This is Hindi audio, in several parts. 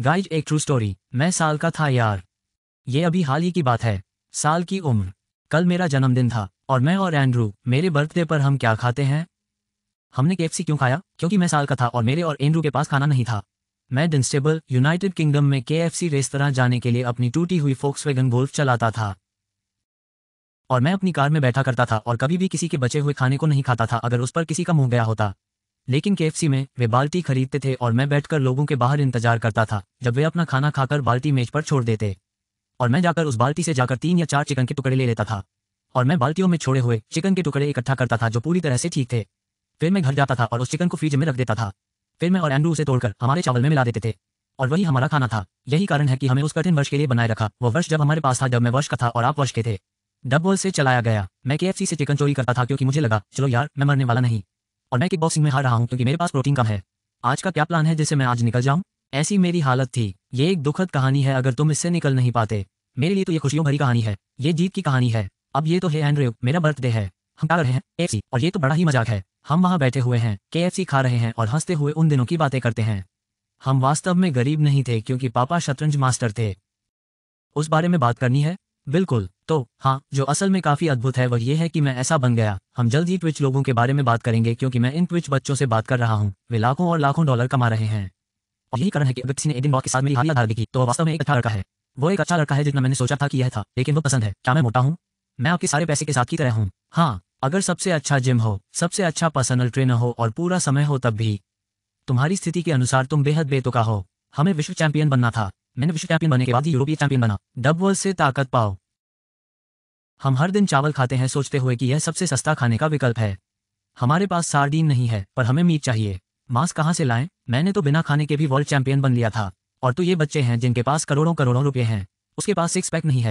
गाइज एक ट्रू स्टोरी मैं साल का था यार ये अभी हाल ही की बात है साल की उम्र कल मेरा जन्मदिन था और मैं और एंड्रू मेरे बर्थडे पर हम क्या खाते हैं हमने केएफसी क्यों खाया क्योंकि मैं साल का था और मेरे और एंड्रू के पास खाना नहीं था मैं डिंस्टेबल यूनाइटेड किंगडम में के एफ रेस्तरा जाने के लिए अपनी टूटी हुई फोक्स वेगन चलाता था और मैं अपनी कार में बैठा करता था और कभी भी किसी के बचे हुए खाने को नहीं खाता था अगर उस पर किसी का मुंह गया होता लेकिन के में वे बाल्टी खरीदते थे और मैं बैठकर लोगों के बाहर इंतजार करता था जब वे अपना खाना खाकर बाल्टी मेज पर छोड़ देते और मैं जाकर उस बाल्टी से जाकर तीन या चार चिकन के टुकड़े ले लेता था और मैं बाल्टियों में छोड़े हुए चिकन के टुकड़े इकट्ठा करता था जो पूरी तरह से ठीक थे फिर मैं घर जाता था और उस चिकन को फ्रीज में रख देता था फिर मैं और एंड्रू उसे तोड़कर हमारे चावल में मिला देते थे और वही हमारा खाना था यही कारण है कि हमें उस कठिन वर्ष के लिए बनाए रखा वह वर्ष जब हमारे पास था जब मैं वर्ष का था और आप वर्ष के थे डबल से चलाया गया मैं के से चिकन चोरी करता था क्योंकि मुझे लगा चलो यार मैं मरने वाला नहीं और मैं किकबॉक्सिंग में हार रहा हूँ क्योंकि मेरे पास प्रोटीन कम है आज का क्या प्लान है जिससे मैं आज निकल जाऊँ ऐसी मेरी हालत थी ये एक दुखद कहानी है अगर तुम इससे निकल नहीं पाते मेरे लिए तो ये खुशियों भरी कहानी है ये जीत की कहानी है अब ये तो है एंड्रयू मेरा बर्थडे है हम खा रहे हैं एफ और ये तो बड़ा ही मजाक है हम वहाँ बैठे हुए हैं के खा रहे हैं और हंसते हुए उन दिनों की बातें करते हैं हम वास्तव में गरीब नहीं थे क्योंकि पापा शतरंज मास्टर थे उस बारे में बात करनी है बिल्कुल तो हाँ जो असल में काफी अद्भुत है वह ये है कि मैं ऐसा बन गया हम जल्द ही ट्विच लोगों के बारे में बात करेंगे क्योंकि मैं इन ट्विच बच्चों से बात कर रहा हूँ वे लाखों और लाखों डॉलर कमा रहे हैं और यही कारण है कि अगर किसी ने एडिन रॉक के साथ मेरी हालिया धार देखी तो वास्तव में एक अच्छा लड़का है वो एक अच्छा लड़का है जितना मैंने सोचा था कि यह था लेकिन वो पसंद है क्या मैं मोटा हूँ मैं आपके सारे पैसे के साथ की तरह हूँ हाँ अगर सबसे अच्छा जिम हो सबसे अच्छा पर्सनल ट्रेनर हो और पूरा समय हो तब भी तुम्हारी स्थिति के अनुसार तुम बेहद बेतुका हो हमें विश्व चैंपियन बनना था मैंने विश्व चैंपियन बनने के बाद ही यूरोपीय चैंपियन बना डब वर्ल्ड से ताकत पाओ हम हर दिन चावल खाते हैं सोचते हुए कि यह सबसे सस्ता खाने का विकल्प है हमारे पास सार्डीन नहीं है पर हमें मीट चाहिए मांस कहाँ से लाएं मैंने तो बिना खाने के भी वर्ल्ड चैंपियन बन लिया था और तो ये बच्चे हैं जिनके पास करोड़ों करोड़ों रुपए हैं उसके पास सिक्स पैक नहीं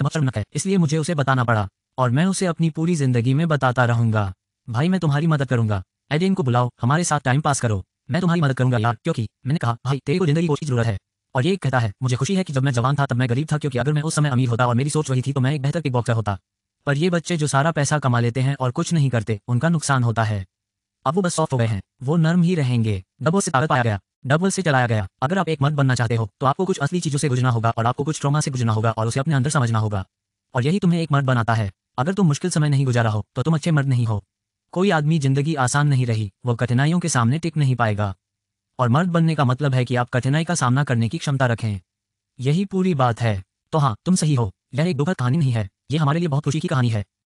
तो है इसलिए मुझे उसे बताना पड़ा और मैं उसे अपनी पूरी जिंदगी में बताता रहूंगा भाई मैं तुम्हारी मदद करूंगा एडियन को बुलाओ हमारे साथ टाइम पास करो मैं तुम्हारी मदद करूंगा यार क्योंकि मैंने कहा भाई तेरे को जिंदगी को जरूरत है और ये कहता है मुझे खुशी है कि जब मैं जवान था तब मैं गरीब था क्योंकि अगर मैं उस समय अमीर होता और मेरी सोच वही थी तो मैं एक बेहतर किक बॉक्सर होता पर ये बच्चे जो सारा पैसा कमा लेते हैं और कुछ नहीं करते उनका नुकसान होता है अब वो बस सॉफ्ट हो गए हैं वो नर्म ही रहेंगे डबल से ताकत पाया गया डबल से चलाया गया अगर आप एक मत बनना चाहते हो तो आपको कुछ असली चीजों से गुजरना होगा और आपको कुछ ट्रोमा से गुजरना होगा और उसे अपने अंदर समझना होगा और यही तुम्हें एक मर्द बनाता है अगर तुम मुश्किल समय नहीं गुजारा हो तो तुम अच्छे मर्द नहीं हो कोई आदमी जिंदगी आसान नहीं रही वो कठिनाइयों के सामने टिक नहीं पाएगा और मर्द बनने का मतलब है कि आप कठिनाई का सामना करने की क्षमता रखें यही पूरी बात है तो हाँ तुम सही हो यह एक दुखद कहानी नहीं है ये हमारे लिए बहुत खुशी की कहानी है